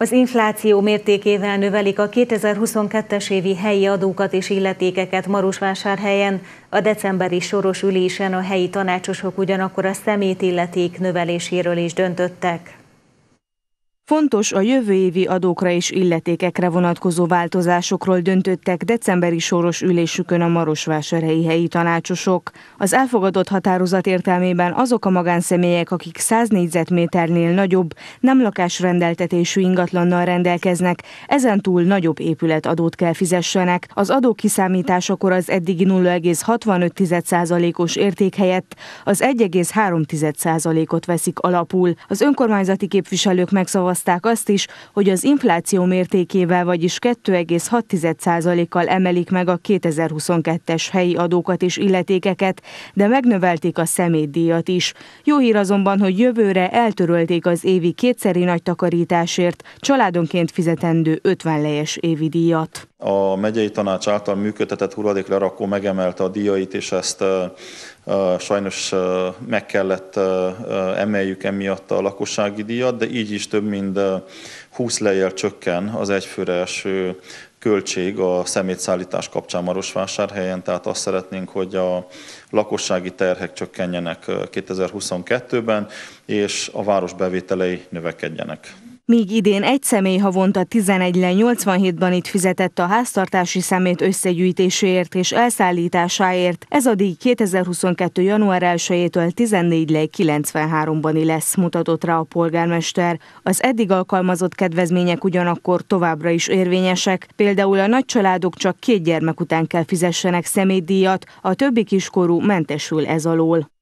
Az infláció mértékével növelik a 2022-es évi helyi adókat és illetékeket Marosvásárhelyen. A decemberi soros ülésen a helyi tanácsosok ugyanakkor a szemét illeték növeléséről is döntöttek. Fontos a jövő évi adókra és illetékekre vonatkozó változásokról döntöttek decemberi soros ülésükön a Marosvásárhelyi helyi tanácsosok. Az elfogadott határozat értelmében azok a magánszemélyek, akik 100 négyzetméternél nagyobb, nem lakásrendeltetésű ingatlannal rendelkeznek, ezentúl nagyobb épületadót kell fizessenek. Az adó kiszámításakor az eddigi 0,65%-os érték helyett az 1,3%-ot veszik alapul. Az önkormányzati képviselők megszavazták, megszavazták azt is, hogy az infláció mértékével, vagyis 2,6%-kal emelik meg a 2022-es helyi adókat és illetékeket, de megnövelték a szemétdíjat is. Jó hír azonban, hogy jövőre eltörölték az évi kétszeri nagy takarításért családonként fizetendő 50 lejes évi díjat. A megyei tanács által működtetett hulladéklerakó megemelte a díjait, és ezt sajnos meg kellett emeljük emiatt a lakossági díjat, de így is több mint 20 lejjel csökken az egyfőre eső költség a szemétszállítás kapcsán Marosvásárhelyen, tehát azt szeretnénk, hogy a lakossági terhek csökkenjenek 2022-ben, és a város bevételei növekedjenek. Míg idén egy személy havonta 11 le 87-ban itt fizetett a háztartási szemét összegyűjtéséért és elszállításáért, ez a díj 2022. január 1-től 14 le 93-ban lesz, mutatott rá a polgármester. Az eddig alkalmazott kedvezmények ugyanakkor továbbra is érvényesek, például a nagycsaládok csak két gyermek után kell fizessenek szemétdíjat, a többi kiskorú mentesül ez alól.